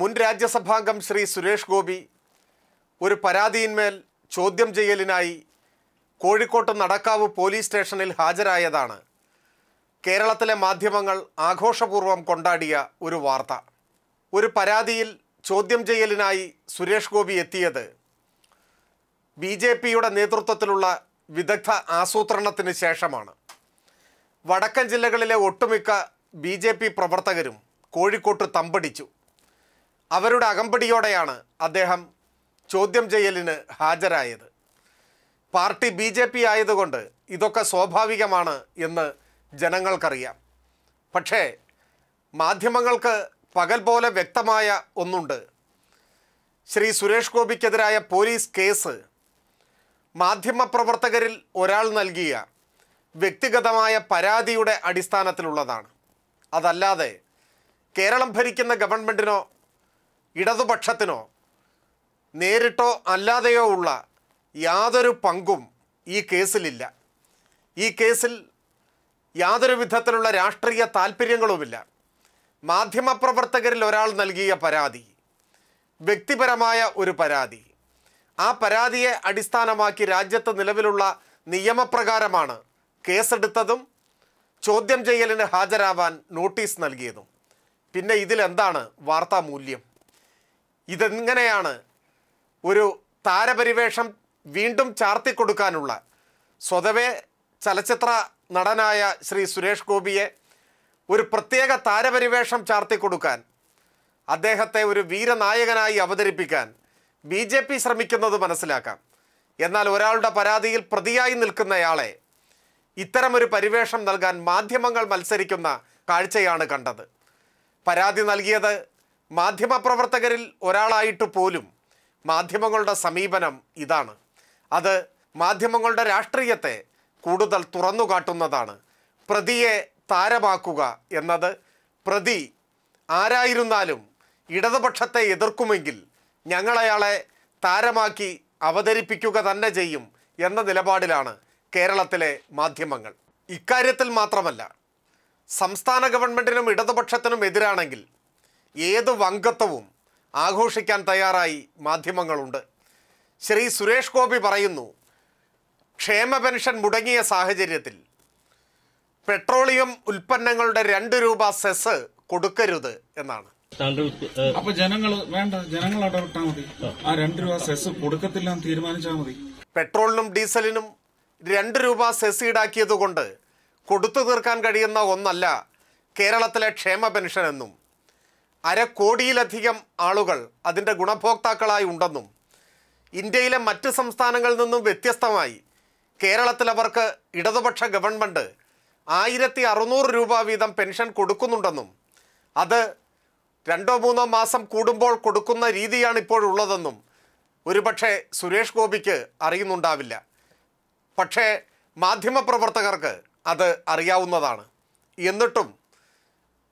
മുൻ രാജ്യസഭാംഗം ശ്രീ സുരേഷ് ഗോപി ഒരു പരാതിയിന്മേൽ ചോദ്യം ചെയ്യലിനായി കോഴിക്കോട്ട് നടക്കാവ് പോലീസ് സ്റ്റേഷനിൽ ഹാജരായതാണ് കേരളത്തിലെ മാധ്യമങ്ങൾ ആഘോഷപൂർവ്വം കൊണ്ടാടിയ ഒരു വാർത്ത ഒരു പരാതിയിൽ ചോദ്യം ചെയ്യലിനായി സുരേഷ് ഗോപി എത്തിയത് ബി ജെ പിയുടെ നേതൃത്വത്തിലുള്ള വിദഗ്ധ ആസൂത്രണത്തിന് ശേഷമാണ് വടക്കൻ ജില്ലകളിലെ ഒട്ടുമിക്ക ബി ജെ പി പ്രവർത്തകരും കോഴിക്കോട്ട് തമ്പടിച്ചു അവരുടെ അകമ്പടിയോടെയാണ് അദ്ദേഹം ചോദ്യം ചെയ്യലിന് ഹാജരായത് പാർട്ടി ബി ജെ പി ആയതുകൊണ്ട് ഇതൊക്കെ സ്വാഭാവികമാണ് എന്ന് ജനങ്ങൾക്കറിയാം പക്ഷേ മാധ്യമങ്ങൾക്ക് പകൽ പോലെ വ്യക്തമായ ഒന്നുണ്ട് ശ്രീ സുരേഷ് ഗോപിക്കെതിരായ പോലീസ് കേസ് മാധ്യമപ്രവർത്തകരിൽ ഒരാൾ നൽകിയ വ്യക്തിഗതമായ പരാതിയുടെ അടിസ്ഥാനത്തിലുള്ളതാണ് അതല്ലാതെ കേരളം ഭരിക്കുന്ന ഗവൺമെൻറ്റിനോ ഇടതുപക്ഷത്തിനോ നേരിട്ടോ അല്ലാതെയോ ഉള്ള യാതൊരു പങ്കും ഈ കേസിലില്ല ഈ കേസിൽ യാതൊരു വിധത്തിലുള്ള രാഷ്ട്രീയ താല്പര്യങ്ങളുമില്ല മാധ്യമപ്രവർത്തകരിൽ ഒരാൾ നൽകിയ പരാതി വ്യക്തിപരമായ ഒരു പരാതി ആ പരാതിയെ അടിസ്ഥാനമാക്കി രാജ്യത്ത് നിലവിലുള്ള നിയമപ്രകാരമാണ് കേസെടുത്തതും ചോദ്യം ചെയ്യലിന് ഹാജരാവാൻ നോട്ടീസ് നൽകിയതും പിന്നെ ഇതിലെന്താണ് വാർത്താമൂല്യം ഇതെങ്ങനെയാണ് ഒരു താരപരിവേഷം വീണ്ടും ചാർത്തിക്കൊടുക്കാനുള്ള സ്വതവേ ചലച്ചിത്ര നടനായ ശ്രീ സുരേഷ് ഗോപിയെ ഒരു പ്രത്യേക താരപരിവേഷം ചാർത്തിക്കൊടുക്കാൻ അദ്ദേഹത്തെ ഒരു വീരനായകനായി അവതരിപ്പിക്കാൻ ബി ജെ പി ശ്രമിക്കുന്നത് മനസ്സിലാക്കാം എന്നാൽ ഒരാളുടെ പരാതിയിൽ പ്രതിയായി നിൽക്കുന്നയാളെ ഇത്തരമൊരു പരിവേഷം നൽകാൻ മാധ്യമങ്ങൾ മത്സരിക്കുന്ന കാഴ്ചയാണ് കണ്ടത് പരാതി നൽകിയത് മാധ്യമപ്രവർത്തകരിൽ ഒരാളായിട്ട് പോലും മാധ്യമങ്ങളുടെ സമീപനം ഇതാണ് അത് മാധ്യമങ്ങളുടെ രാഷ്ട്രീയത്തെ കൂടുതൽ തുറന്നു കാട്ടുന്നതാണ് പ്രതിയെ താരമാക്കുക എന്നത് പ്രതി ആരായിരുന്നാലും ഇടതുപക്ഷത്തെ എതിർക്കുമെങ്കിൽ ഞങ്ങളയാളെ താരമാക്കി അവതരിപ്പിക്കുക തന്നെ ചെയ്യും എന്ന നിലപാടിലാണ് കേരളത്തിലെ മാധ്യമങ്ങൾ ഇക്കാര്യത്തിൽ മാത്രമല്ല സംസ്ഥാന ഗവൺമെൻറ്റിനും ഇടതുപക്ഷത്തിനും എതിരാണെങ്കിൽ ഏത് വങ്കത്വവും ആഘോഷിക്കാൻ തയ്യാറായി മാധ്യമങ്ങളുണ്ട് ശ്രീ സുരേഷ് ഗോപി പറയുന്നു ക്ഷേമ പെൻഷൻ മുടങ്ങിയ സാഹചര്യത്തിൽ പെട്രോളിയം ഉൽപ്പന്നങ്ങളുടെ രണ്ട് രൂപ സെസ് കൊടുക്കരുത് എന്നാണ് അപ്പൊ ജനങ്ങൾ വേണ്ട ജനങ്ങൾ ഇടപെട്ടാൽ മതി ആ രണ്ട് രൂപ സെസ് കൊടുക്കത്തില്ല തീരുമാനിച്ചാൽ മതി പെട്രോളിനും ഡീസലിനും രണ്ട് രൂപ സെസ് ഈടാക്കിയതുകൊണ്ട് കൊടുത്തു തീർക്കാൻ കഴിയുന്ന ഒന്നല്ല കേരളത്തിലെ ക്ഷേമ പെൻഷൻ എന്നും അരക്കോടിയിലധികം ആളുകൾ അതിൻ്റെ ഗുണഭോക്താക്കളായി ഉണ്ടെന്നും ഇന്ത്യയിലെ മറ്റ് സംസ്ഥാനങ്ങളിൽ നിന്നും വ്യത്യസ്തമായി കേരളത്തിൽ അവർക്ക് ഇടതുപക്ഷ ഗവൺമെൻറ് ആയിരത്തി അറുന്നൂറ് രൂപ വീതം പെൻഷൻ കൊടുക്കുന്നുണ്ടെന്നും അത് രണ്ടോ മൂന്നോ മാസം കൂടുമ്പോൾ കൊടുക്കുന്ന രീതിയാണ് ഇപ്പോഴുള്ളതെന്നും ഒരുപക്ഷെ സുരേഷ് ഗോപിക്ക് അറിയുന്നുണ്ടാവില്ല പക്ഷേ മാധ്യമപ്രവർത്തകർക്ക് അത് അറിയാവുന്നതാണ് എന്നിട്ടും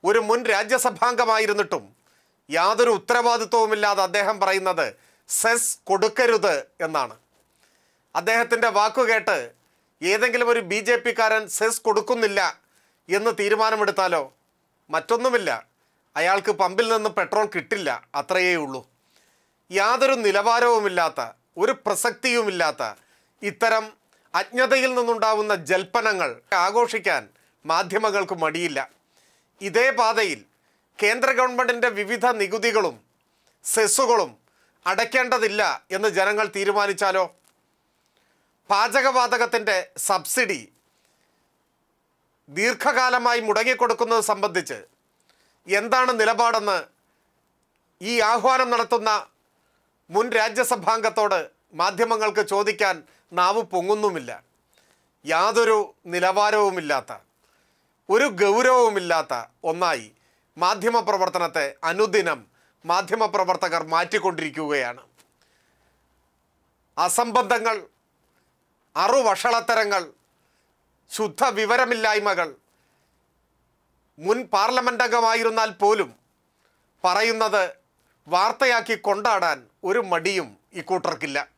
ഒരു മുൻ രാജ്യസഭാംഗമായിരുന്നിട്ടും യാതൊരു ഉത്തരവാദിത്വവുമില്ലാതെ അദ്ദേഹം പറയുന്നത് സെസ് കൊടുക്കരുത് എന്നാണ് അദ്ദേഹത്തിൻ്റെ വാക്കുകേട്ട് ഏതെങ്കിലും ഒരു ബി ജെ പിക്കാരൻ സെസ് കൊടുക്കുന്നില്ല എന്ന് തീരുമാനമെടുത്താലോ മറ്റൊന്നുമില്ല അയാൾക്ക് പമ്പിൽ നിന്ന് പെട്രോൾ കിട്ടില്ല അത്രയേ ഉള്ളൂ യാതൊരു നിലവാരവുമില്ലാത്ത ഒരു പ്രസക്തിയുമില്ലാത്ത ഇത്തരം അജ്ഞതയിൽ നിന്നുണ്ടാവുന്ന ജൽപ്പനങ്ങൾ ആഘോഷിക്കാൻ മാധ്യമങ്ങൾക്ക് മടിയില്ല ഇതേ പാതയിൽ കേന്ദ്ര ഗവൺമെൻറ്റിൻ്റെ വിവിധ നികുതികളും സെസ്സുകളും അടയ്ക്കേണ്ടതില്ല എന്ന് ജനങ്ങൾ തീരുമാനിച്ചാലോ പാചകവാതകത്തിൻ്റെ സബ്സിഡി ദീർഘകാലമായി മുടങ്ങിക്കൊടുക്കുന്നത് സംബന്ധിച്ച് എന്താണ് നിലപാടെന്ന് ഈ ആഹ്വാനം നടത്തുന്ന മുൻ രാജ്യസഭാംഗത്തോട് മാധ്യമങ്ങൾക്ക് ചോദിക്കാൻ നാവ് പൊങ്ങുന്നുമില്ല യാതൊരു നിലവാരവുമില്ലാത്ത ഒരു ഗൗരവുമില്ലാത്ത ഒന്നായി മാധ്യമപ്രവർത്തനത്തെ അനുദിനം മാധ്യമപ്രവർത്തകർ മാറ്റിക്കൊണ്ടിരിക്കുകയാണ് അസംബന്ധങ്ങൾ അറുവഷളത്തരങ്ങൾ ശുദ്ധ വിവരമില്ലായ്മകൾ മുൻ പാർലമെൻ്റ് അംഗമായിരുന്നാൽ പോലും പറയുന്നത് വാർത്തയാക്കി കൊണ്ടാടാൻ ഒരു മടിയും ഇക്കൂട്ടർക്കില്ല